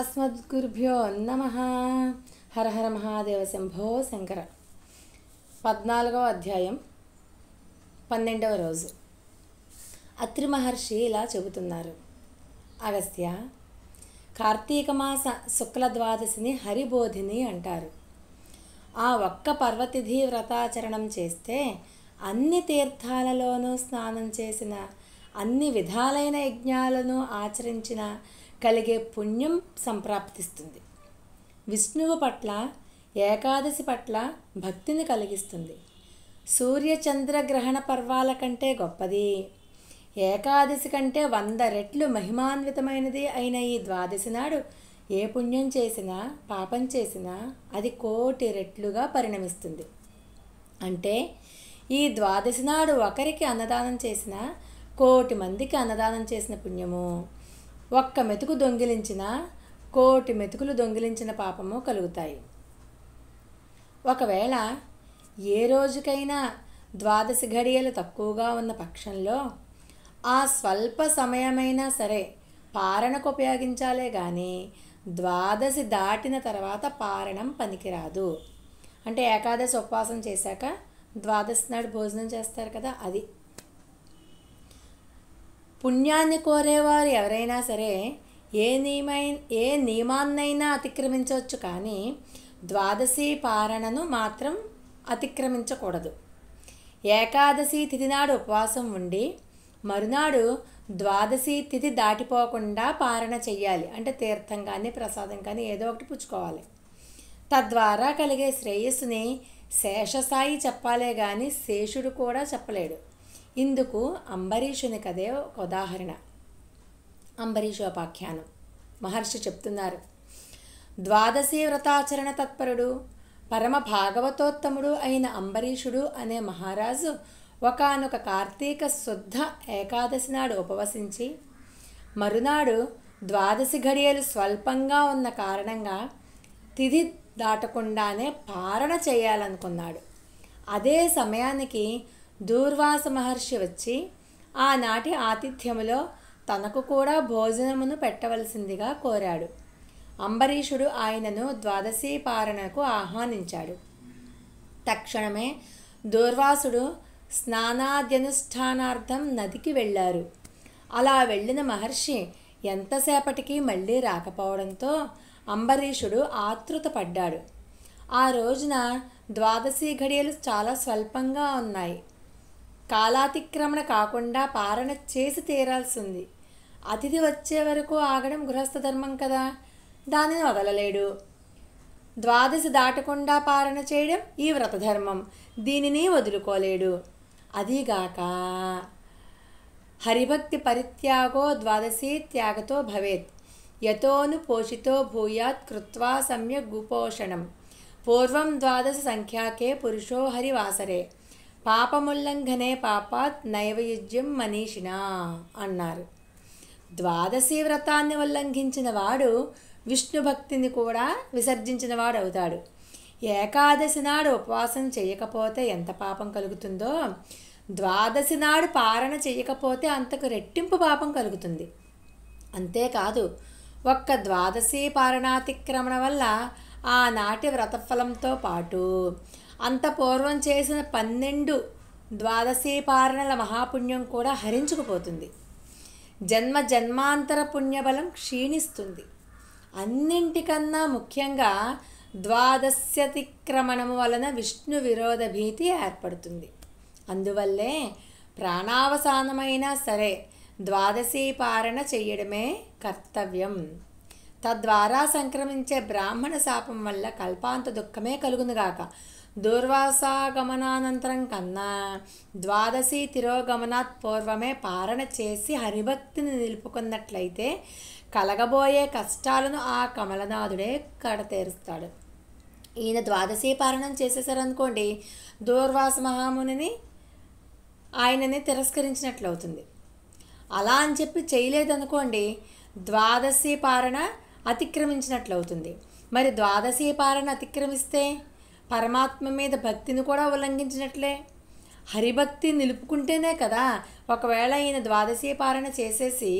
అస్మద్గురుభ్యో నమ హర హర మహాదేవ శంభో శంకర పద్నాలుగవ అధ్యాయం పన్నెండవ రోజు అత్రి మహర్షి ఇలా చెబుతున్నారు అగస్త్య కార్తీక మాస శుక్ల ద్వాదశిని హరిబోధిని అంటారు ఆ ఒక్క పర్వతిధి వ్రతాచరణం చేస్తే అన్ని తీర్థాలలోనూ స్నానం చేసిన అన్ని విధాలైన యజ్ఞాలను ఆచరించిన కలిగే పుణ్యం సంప్రాప్తిస్తుంది విష్ణువు పట్ల ఏకాదశి పట్ల భక్తిని కలిగిస్తుంది గ్రహణ పర్వాల కంటే గొప్పది ఏకాదశి కంటే వంద రెట్లు మహిమాన్వితమైనది అయిన ఈ ద్వాదశి నాడు ఏ పుణ్యం చేసినా పాపం చేసినా అది కోటి రెట్లుగా పరిణమిస్తుంది అంటే ఈ ద్వాదశి నాడు ఒకరికి అన్నదానం చేసిన కోటి మందికి అన్నదానం చేసిన పుణ్యము ఒక్క మెతుకు దొంగిలించిన కోటి మెతుకులు దొంగిలించిన పాపము కలుగుతాయి ఒకవేళ ఏ రోజుకైనా ద్వాదశి ఘడియలు తక్కువగా ఉన్న పక్షంలో ఆ స్వల్ప సమయమైనా సరే పారణకు ఉపయోగించాలే కానీ ద్వాదశి దాటిన తర్వాత పారణం పనికిరాదు అంటే ఏకాదశి ఉపవాసం చేశాక ద్వాదశి నాడు భోజనం చేస్తారు కదా అది పుణ్యాన్ని కోరేవారు ఎవరైనా సరే ఏ నియమై ఏ నియమాన్నైనా అతిక్రమించవచ్చు కానీ ద్వాదశి పారణను మాత్రం అతిక్రమించకూడదు ఏకాదశి తిథి నాడు ఉపవాసం ఉండి మరునాడు ద్వాదశి తిథి దాటిపోకుండా పారణ చెయ్యాలి అంటే తీర్థం కానీ ప్రసాదం కానీ ఏదో ఒకటి పుచ్చుకోవాలి తద్వారా కలిగే శ్రేయస్సుని శేషసాయి చెప్పాలే కానీ శేషుడు కూడా చెప్పలేడు ఇందుకు అంబరీషుని కదే ఒక ఉదాహరణ అంబరీషోపాఖ్యానం మహర్షి చెప్తున్నారు ద్వాదశీ వ్రతాచరణ తత్పరుడు పరమ భాగవతోత్తముడు అయిన అంబరీషుడు అనే మహారాజు ఒకనొక కార్తీక శుద్ధ ఏకాదశి నాడు ఉపవసించి మరునాడు ద్వాదశి ఘడియలు స్వల్పంగా ఉన్న కారణంగా తిథి దాటకుండానే పారణ చేయాలనుకున్నాడు అదే సమయానికి దూర్వాస మహర్షి వచ్చి ఆనాటి ఆతిథ్యములో తనకు కూడా భోజనమును పెట్టవలసిందిగా కోరాడు అంబరీషుడు ఆయనను ద్వాదశీ పారణకు ఆహ్వానించాడు తక్షణమే దూర్వాసుడు స్నానాద్యనుష్ఠానార్థం నదికి వెళ్ళారు అలా వెళ్ళిన మహర్షి ఎంతసేపటికి మళ్ళీ రాకపోవడంతో అంబరీషుడు ఆతృత పడ్డాడు ఆ రోజున ద్వాదశి ఘడియలు చాలా స్వల్పంగా ఉన్నాయి కాలాతిక్రమణ కాకుండా పారణ చేసి తీరాల్సింది అతిథి వచ్చే వరకు ఆగడం గృహస్థ ధర్మం కదా దానిని వదలలేడు ద్వాదశి దాటకుండా పారణ చేయడం ఈ వ్రతధర్మం దీనిని వదులుకోలేడు అదీగాక హరిభక్తి పరిత్యాగో ద్వాదశి త్యాగతో భవేత్ యతోను పోషితో భూయాత్ కృత్వా సమ్యక్ గుపోషణం పూర్వం ద్వాదశ సంఖ్యాకే పురుషో హరివాసరే పాపముల్లంఘనే పాపాత్ నైవయుజ్యం మనీషినా అన్నారు ద్వాదశి వ్రతాన్ని ఉల్లంఘించిన వాడు విష్ణు భక్తిని కూడా విసర్జించిన వాడు అవుతాడు ఏకాదశి నాడు ఉపవాసం చేయకపోతే ఎంత పాపం కలుగుతుందో ద్వాదశి నాడు పారణ చేయకపోతే అంతకు రెట్టింపు పాపం కలుగుతుంది అంతేకాదు ఒక్క ద్వాదశి పారణాతిక్రమణ వల్ల ఆనాటి వ్రతఫలంతో పాటు అంత పూర్వం చేసిన పన్నెండు ద్వాదశీ పారణల మహాపుణ్యం కూడా హరించుకుపోతుంది జన్మ జన్మాంతర పుణ్యబలం క్షీణిస్తుంది అన్నింటికన్నా ముఖ్యంగా ద్వాదశ్యతిక్రమణము వలన విష్ణు విరోధ భీతి ఏర్పడుతుంది అందువల్లే ప్రాణావసానమైనా సరే ద్వాదశీ పారణ చేయడమే కర్తవ్యం తద్వారా సంక్రమించే బ్రాహ్మణ శాపం వల్ల కల్పాంత దుఃఖమే కలుగునుగాక దుర్వాసాగమనానంతరం కన్నా ద్వాదశి తిరోగమనాత్ పూర్వమే పారణ చేసి హరిభక్తిని నిలుపుకున్నట్లయితే కలగబోయే కష్టాలను ఆ కమలనాథుడే కడతీరుస్తాడు ఈయన ద్వాదశి పారణం చేసేసారనుకోండి దూర్వాస మహామునిని ఆయనని తిరస్కరించినట్లవుతుంది అలా అని చెప్పి చేయలేదనుకోండి ద్వాదశి పారణ అతిక్రమించినట్లవుతుంది మరి ద్వాదశీ పాలన అతిక్రమిస్తే పరమాత్మ మీద భక్తిని కూడా ఉల్లంఘించినట్లే హరిభక్తి నిలుపుకుంటేనే కదా ఒకవేళ ఈయన ద్వాదశీ పాలన చేసేసి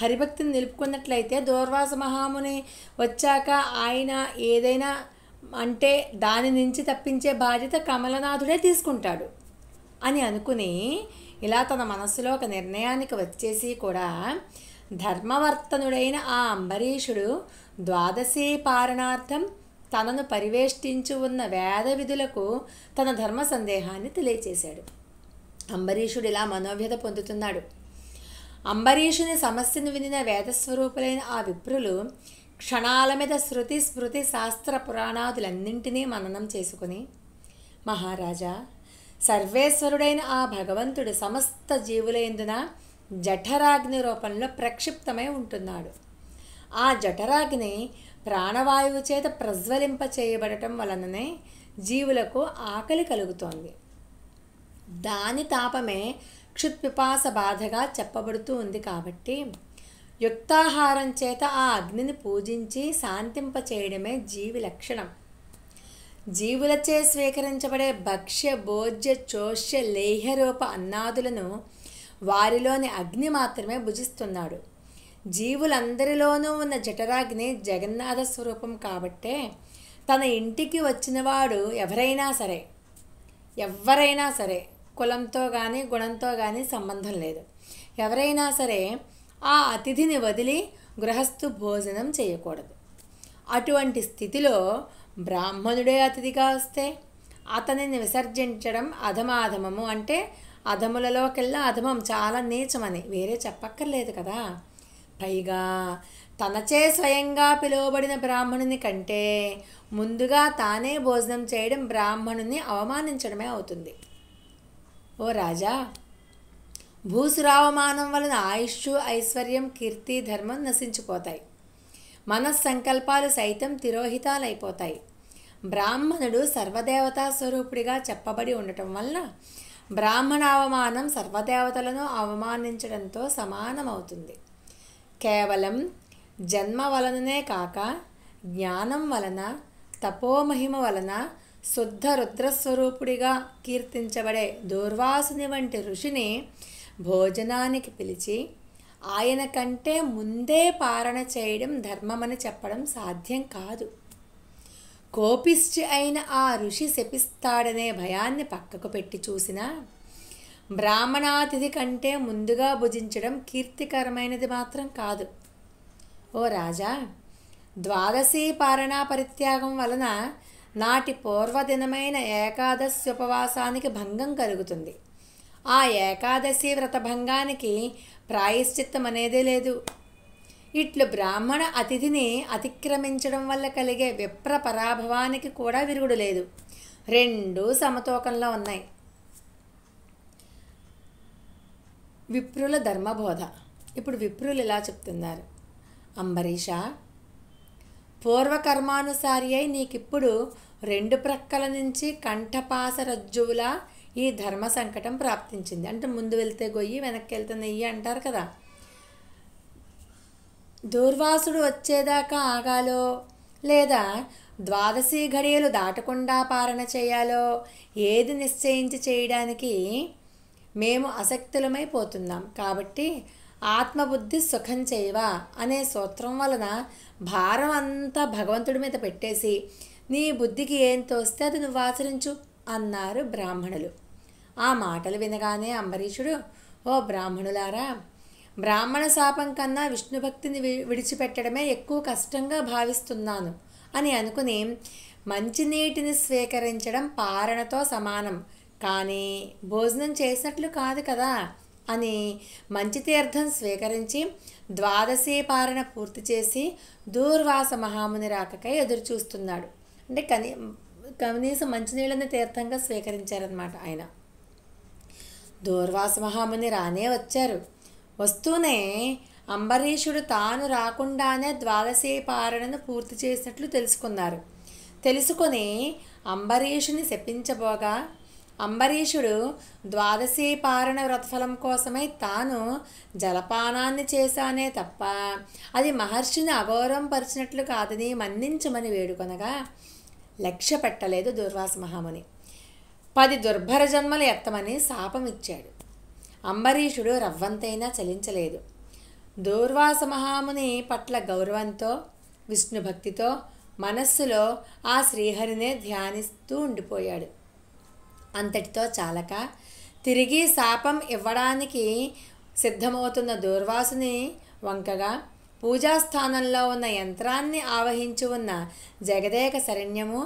హరిభక్తిని నిలుపుకున్నట్లయితే దూర్వాస మహాముని వచ్చాక ఆయన ఏదైనా అంటే దాని నుంచి తప్పించే బాధ్యత కమలనాథుడే తీసుకుంటాడు అని అనుకుని ఇలా తన మనస్సులో ఒక నిర్ణయానికి వచ్చేసి కూడా ధర్మవర్తనుడైన ఆ అంబరీషుడు ద్వాదశీ పారణార్థం తనను పరివేష్టించి ఉన్న వేద విధులకు తన ధర్మ సందేహాన్ని తెలియచేశాడు అంబరీషుడు ఇలా మనోవ్యత పొందుతున్నాడు అంబరీషుని సమస్యను వినిన వేదస్వరూపులైన ఆ విప్రులు క్షణాల మీద శృతి స్మృతి శాస్త్ర పురాణాదులన్నింటినీ మననం చేసుకుని మహారాజా సర్వేశ్వరుడైన ఆ భగవంతుడు సమస్త జీవులైందున జఠరాగ్ని రూపంలో ప్రక్షిప్తమై ఉంటున్నాడు ఆ జఠరాగ్ని ప్రాణవాయువు చేత ప్రజ్వలింప చేయబడటం వలననే జీవులకు ఆకలి కలుగుతోంది దాని తాపమే క్షుత్పిపాస బాధగా చెప్పబడుతూ ఉంది కాబట్టి యుక్తాహారం చేత ఆ అగ్నిని పూజించి శాంతింప చేయడమే జీవి లక్షణం జీవులచే స్వీకరించబడే భక్ష్య భోజ్య చోష్య లేహ్యరూప అన్నాదులను వారిలోని అగ్ని మాత్రమే భుజిస్తున్నాడు జీవులందరిలోనూ ఉన్న జఠరాగ్ని జగన్నాథ స్వరూపం కాబట్టే తన ఇంటికి వచ్చినవాడు ఎవరైనా సరే ఎవరైనా సరే కులంతో కానీ గుణంతో కానీ సంబంధం లేదు ఎవరైనా సరే ఆ అతిథిని వదిలి గృహస్థు భోజనం చేయకూడదు అటువంటి స్థితిలో బ్రాహ్మణుడే అతిథిగా వస్తే అతనిని విసర్జించడం అధమాధమము అంటే అధములలోకెల్లా అధమం చాలా నీచమని వేరే చెప్పక్కర్లేదు కదా పైగా తనచే స్వయంగా పిలువబడిన బ్రాహ్మణుని కంటే ముందుగా తానే భోజనం చేయడం బ్రాహ్మణుని అవమానించడమే అవుతుంది ఓ రాజా భూసురావమానం వలన ఆయుష్ ఐశ్వర్యం కీర్తి ధర్మం నశించిపోతాయి మనస్సంకల్పాలు సైతం తిరోహితాలైపోతాయి బ్రాహ్మణుడు సర్వదేవతా స్వరూపుడిగా చెప్పబడి ఉండటం వలన బ్రాహ్మణ అవమానం సర్వదేవతలను అవమానించడంతో సమానమవుతుంది కేవలం జన్మ వలననే కాక జ్ఞానం వలన తపోమహిమ వలన శుద్ధ రుద్రస్వరూపుడిగా కీర్తించబడే దూర్వాసుని వంటి ఋషిని భోజనానికి పిలిచి ఆయన కంటే ముందే పారణ చేయడం ధర్మమని చెప్పడం సాధ్యం కాదు కోపిష్టి అయిన ఆ ఋషి శపిస్తాడనే భయాన్ని పక్కకు పెట్టి చూసినా బ్రాహ్మణాతిథి కంటే ముందుగా భుజించడం కీర్తికరమైనది మాత్రం కాదు ఓ రాజా ద్వాదశి పారణా పరిత్యాగం వలన నాటి పూర్వదినమైన ఏకాదశి ఉపవాసానికి భంగం కలుగుతుంది ఆ ఏకాదశి వ్రతభంగానికి ప్రాయశ్చిత్తం అనేదే లేదు ఇట్లు బ్రాహ్మణ అతిథిని అతిక్రమించడం వల్ల కలిగే విప్ర పరాభవానికి కూడా విరుగుడు లేదు రెండు సమతూకంలో ఉన్నాయి విప్రుల ధర్మబోధ ఇప్పుడు విప్రులు ఇలా చెప్తున్నారు అంబరీష పూర్వకర్మానుసారి అయి నీకిప్పుడు రెండు ప్రక్కల నుంచి రజ్జువులా ఈ ధర్మ సంకటం ప్రాప్తించింది అంటే ముందు వెళ్తే గొయ్యి వెనక్కి వెళ్తే నెయ్యి అంటారు కదా దూర్వాసుడు వచ్చేదాకా ఆగాలో లేదా ద్వాదశి ఘడియలు దాటకుండా పారణ చేయాలో ఏది నిశ్చయించి చేయడానికి మేము అసక్తులమైపోతున్నాం కాబట్టి ఆత్మబుద్ధి సుఖం చేయవా అనే సూత్రం వలన భారం అంతా భగవంతుడి మీద పెట్టేసి నీ బుద్ధికి ఏం తోస్తే అది నువ్వు ఆచరించు అన్నారు బ్రాహ్మణులు ఆ మాటలు వినగానే అంబరీషుడు ఓ బ్రాహ్మణులారా బ్రాహ్మణ శాపం కన్నా విష్ణుభక్తిని విడిచిపెట్టడమే ఎక్కువ కష్టంగా భావిస్తున్నాను అని అనుకుని మంచినీటిని స్వీకరించడం పారణతో సమానం కానీ భోజనం చేసినట్లు కాదు కదా అని మంచి తీర్థం స్వీకరించి ద్వాదశీ పారణ పూర్తి చేసి దూర్వాస మహాముని రాకకై ఎదురు చూస్తున్నాడు అంటే కనీ కనీసం మంచినీళ్ళని తీర్థంగా స్వీకరించారనమాట ఆయన దూర్వాస మహాముని రానే వచ్చారు వస్తూనే అంబరీషుడు తాను రాకుండానే ద్వాదశీ పారణను పూర్తి చేసినట్లు తెలుసుకున్నారు తెలుసుకొని అంబరీషుని శపించబోగా అంబరీషుడు ద్వాదశీ పారణ వ్రతఫలం కోసమై తాను జలపానాన్ని చేశానే తప్ప అది మహర్షిని అగౌరవం పరిచినట్లు కాదని మన్నించమని వేడుకొనగా లక్ష్య పెట్టలేదు దుర్వాస మహాముని పది దుర్భర జన్మలు ఎత్తమని శాపం ఇచ్చాడు అంబరీషుడు రవ్వంతైనా చలించలేదు దూర్వాస మహాముని పట్ల గౌరవంతో విష్ణుభక్తితో మనస్సులో ఆ శ్రీహరినే ధ్యానిస్తూ ఉండిపోయాడు అంతటితో చాలక తిరిగి శాపం ఇవ్వడానికి సిద్ధమవుతున్న దూర్వాసుని వంకగా పూజాస్థానంలో ఉన్న యంత్రాన్ని ఆవహించి ఉన్న జగదేక శరణ్యము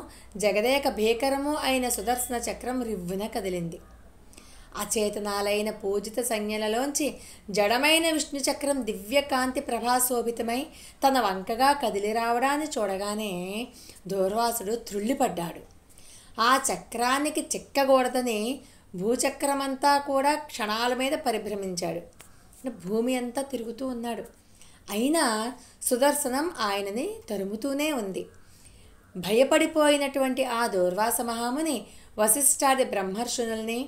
జగదేక భీకరము అయిన సుదర్శన చక్రం రివ్వున కదిలింది అచేతనాలైన పూజిత సంజ్ఞలలోంచి జడమైన విష్ణుచక్రం దివ్యకాంతి ప్రభాశోభితమై తన వంకగా కదిలి రావడాన్ని చూడగానే దూర్వాసుడు త్రుళ్ళిపడ్డాడు ఆ చక్రానికి చిక్కకూడదని భూచక్రమంతా కూడా క్షణాల మీద పరిభ్రమించాడు భూమి అంతా తిరుగుతూ ఉన్నాడు అయినా సుదర్శనం ఆయనని తరుముతూనే ఉంది భయపడిపోయినటువంటి ఆ దూర్వాస మహాముని వశిష్ఠాది బ్రహ్మర్షునుల్ని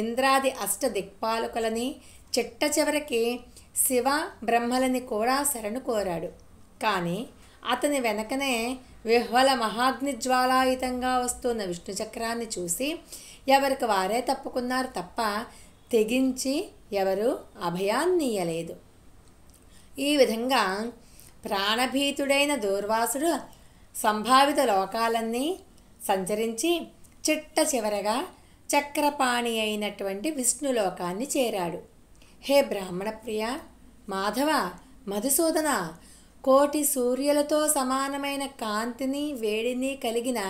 ఇంద్రాది అష్ట దిక్పాలకులని చిట్ట చివరికి శివ బ్రహ్మలని కూడా శరణు కోరాడు కానీ అతని వెనకనే విహ్వల మహాగ్నిజ్వాలాయుతంగా వస్తున్న విష్ణు చక్రాన్ని చూసి ఎవరికి వారే తప్పుకున్నారు తప్ప తెగించి ఎవరు అభయాన్నీయలేదు ఈ విధంగా ప్రాణభీతుడైన దూర్వాసుడు సంభావిత లోకాలన్నీ సంచరించి చిట్ట చివరగా చక్రపాణి అయినటువంటి విష్ణులోకాన్ని చేరాడు హే బ్రాహ్మణ ప్రియ మాధవ మధుసూదన కోటి సూర్యులతో సమానమైన కాంతిని వేడిని కలిగిన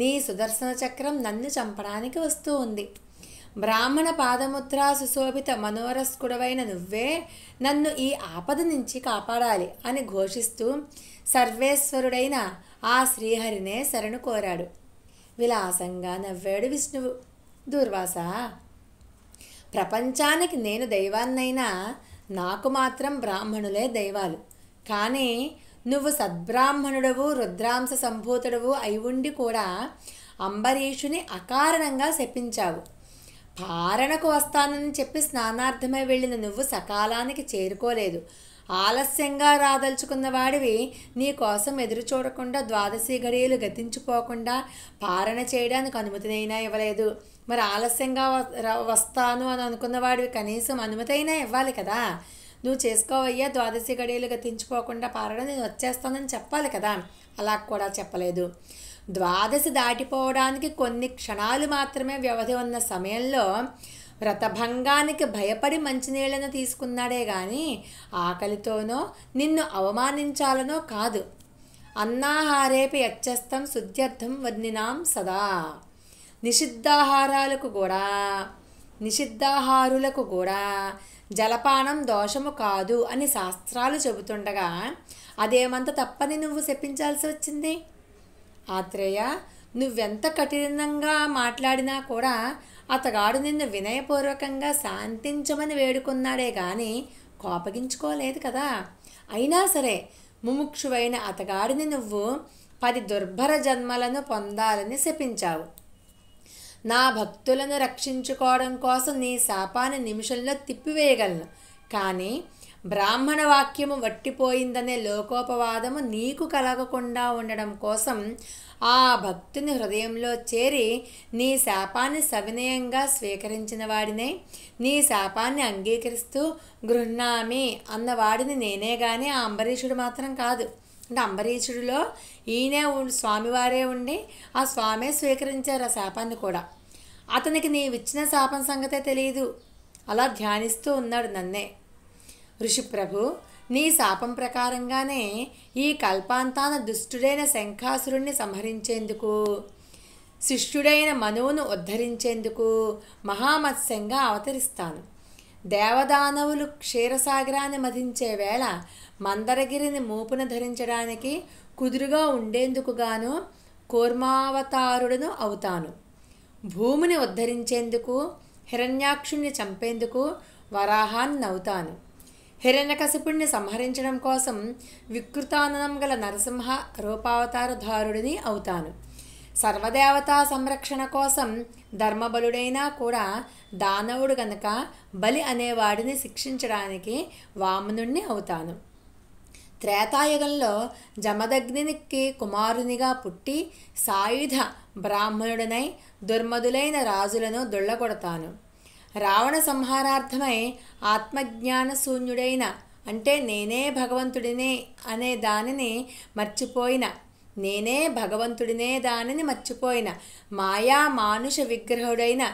నీ సుదర్శన చక్రం నన్ను చంపడానికి వస్తూ ఉంది బ్రాహ్మణ పాదముద్రా సుశోభిత మనోరస్కుడవైన నువ్వే నన్ను ఈ ఆపద నుంచి కాపాడాలి అని ఘోషిస్తూ సర్వేశ్వరుడైన ఆ శ్రీహరినే శరణు కోరాడు విలాసంగా నవ్వాడు విష్ణువు దుర్వాస ప్రపంచానికి నేను దైవాన్నైనా నాకు మాత్రం బ్రాహ్మణులే దైవాలు కానీ నువ్వు సద్బ్రాహ్మణుడవు రుద్రాంశ సంభూతుడవు అయి ఉండి కూడా అంబరీషుని అకారణంగా శపించావు పారణకు వస్తానని చెప్పి స్నానార్థమై వెళ్ళిన నువ్వు సకాలానికి చేరుకోలేదు ఆలస్యంగా రాదలుచుకున్న వాడివి నీ కోసం ఎదురు చూడకుండా ద్వాదశి గడియలు గతించిపోకుండా పారణ చేయడానికి అనుమతినైనా ఇవ్వలేదు మరి ఆలస్యంగా వస్తాను అని అనుకున్న వాడివి కనీసం అనుమతైనా ఇవ్వాలి కదా నువ్వు చేసుకోవయ్యా ద్వాదశి గడియలు గతించిపోకుండా పారణ నేను వచ్చేస్తానని చెప్పాలి కదా అలా కూడా చెప్పలేదు ద్వాదశి దాటిపోవడానికి కొన్ని క్షణాలు మాత్రమే వ్యవధి ఉన్న సమయంలో వ్రతభంగానికి భయపడి మంచినీళ్లను తీసుకున్నాడే గాని ఆకలితోనో నిన్ను అవమానించాలనో కాదు అన్నాహారేపి యచ్చస్తం శుద్ధ్యర్థం వర్ణినాం సదా నిషిద్ధాహారాలకు కూడా నిషిద్ధాహారులకు కూడా జలపానం దోషము కాదు అని శాస్త్రాలు చెబుతుండగా అదేమంత తప్పని నువ్వు చెప్పించాల్సి వచ్చింది ఆత్రేయ నువ్వెంత కఠినంగా మాట్లాడినా కూడా అతగాడు నిన్ను వినయపూర్వకంగా శాంతించమని వేడుకున్నాడే గాని కోపగించుకోలేదు కదా అయినా సరే ముముక్షువైన అతగాడిని నువ్వు పది దుర్భర జన్మలను పొందాలని శపించావు నా భక్తులను రక్షించుకోవడం కోసం నీ శాపాన్ని నిమిషంలో తిప్పివేయగలను కానీ బ్రాహ్మణ వాక్యము వట్టిపోయిందనే లోకోపవాదము నీకు కలగకుండా ఉండడం కోసం ఆ భక్తుని హృదయంలో చేరి నీ శాపాన్ని సవినయంగా స్వీకరించిన వాడినే నీ శాపాన్ని అంగీకరిస్తూ గృహ్ణామి అన్నవాడిని నేనే కానీ ఆ అంబరీషుడు మాత్రం కాదు అంటే అంబరీషుడిలో ఈయనే స్వామివారే ఉండి ఆ స్వామే స్వీకరించారు ఆ శాపాన్ని కూడా అతనికి నీవిచ్చిన శాపం సంగతే తెలియదు అలా ధ్యానిస్తూ ఉన్నాడు నన్నే ఋషిప్రభు నీ శాపం ప్రకారంగానే ఈ కల్పాంతాన దుష్టుడైన శంఖాసురుణ్ణి సంహరించేందుకు శిష్యుడైన మనువును ఉద్ధరించేందుకు మహామత్స్యంగా అవతరిస్తాను దేవదానవులు క్షీరసాగరాన్ని మధించే వేళ మందరగిరిని మూపున ధరించడానికి కుదురుగా ఉండేందుకుగాను కూర్మావతారుడును అవుతాను భూమిని ఉద్ధరించేందుకు హిరణ్యాక్షుణ్ణి చంపేందుకు వరాహాన్ని అవుతాను హిరణ్యకశిపుణ్ణి సంహరించడం కోసం వికృతానందం గల నరసింహ రూపావతారధారుడిని అవుతాను సర్వదేవతా సంరక్షణ కోసం ధర్మబలుడైనా కూడా దానవుడు గనక బలి అనేవాడిని శిక్షించడానికి వామనుణ్ణి అవుతాను త్రేతాయుగంలో జమదగ్నికి కుమారునిగా పుట్టి సాయుధ బ్రాహ్మణుడనై దుర్మదులైన రాజులను దుళ్ళగొడతాను రావణ సంహారార్థమై ఆత్మజ్ఞానశూన్యుడైన అంటే నేనే భగవంతుడినే అనే దానిని మర్చిపోయిన నేనే భగవంతుడినే దానిని మర్చిపోయిన మాయా మానుష విగ్రహుడైన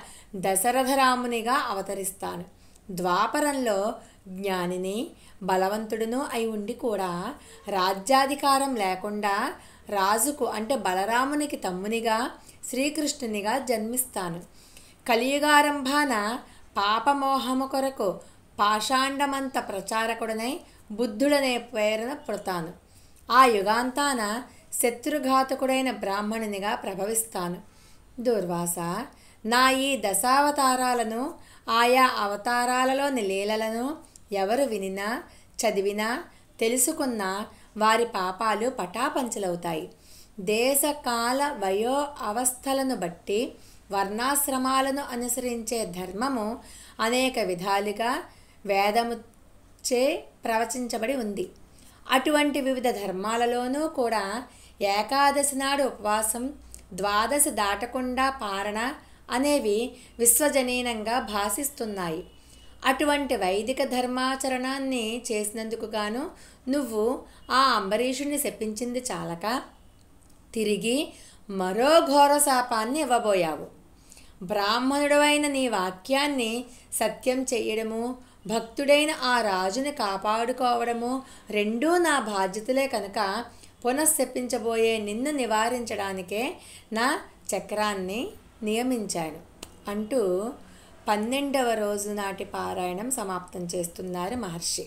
దశరథరామునిగా అవతరిస్తాను ద్వాపరంలో జ్ఞానిని బలవంతుడును అయి ఉండి కూడా రాజ్యాధికారం లేకుండా రాజుకు అంటే బలరామునికి తమ్మునిగా శ్రీకృష్ణునిగా జన్మిస్తాను కలియుగారంభాన పాపమోహము కొరకు పాషాండమంత ప్రచారకుడనై బుద్ధుడనే పేరున పుడతాను ఆ యుగాంతాన శత్రుఘాతకుడైన బ్రాహ్మణునిగా ప్రభవిస్తాను దుర్వాస నా ఈ దశావతారాలను ఆయా అవతారాలలోని లీలలను ఎవరు వినినా చదివినా తెలుసుకున్నా వారి పాపాలు పటాపంచలవుతాయి దేశకాల వయో అవస్థలను బట్టి వర్ణాశ్రమాలను అనుసరించే ధర్మము అనేక విధాలుగా వేదముచే ప్రవచించబడి ఉంది అటువంటి వివిధ ధర్మాలలోనూ కూడా ఏకాదశి నాడు ఉపవాసం ద్వాదశి దాటకుండా పారణ అనేవి విశ్వజనీనంగా భాషిస్తున్నాయి అటువంటి వైదిక ధర్మాచరణాన్ని చేసినందుకు గాను నువ్వు ఆ అంబరీషుణ్ణి శప్పించింది చాలక తిరిగి మరో ఘోర శాపాన్ని ఇవ్వబోయావు బ్రాహ్మణుడవైన నీ వాక్యాన్ని సత్యం చేయడము భక్తుడైన ఆ రాజుని కాపాడుకోవడము రెండూ నా బాధ్యతలే కనుక పునఃశప్పించబోయే నిన్ను నివారించడానికే నా చక్రాన్ని నియమించాను అంటూ పన్నెండవ రోజు నాటి పారాయణం సమాప్తం చేస్తున్నారు మహర్షి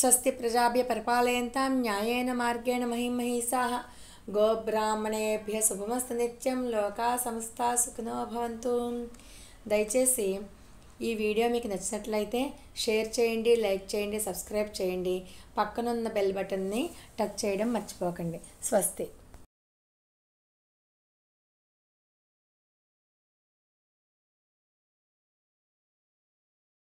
స్వస్తి ప్రజాభ్య పరిపాలయంతా న్యాయేన మార్గేణ మహిమహిషా గోబ్రాహ్మణేభ్య శుభమస్తు నిత్యం లోకా సంస్థ సుఖనో భవంతు దయచేసి ఈ వీడియో మీకు నచ్చినట్లయితే షేర్ చేయండి లైక్ చేయండి సబ్స్క్రైబ్ చేయండి పక్కనున్న బెల్ బటన్ని టచ్ చేయడం మర్చిపోకండి స్వస్తి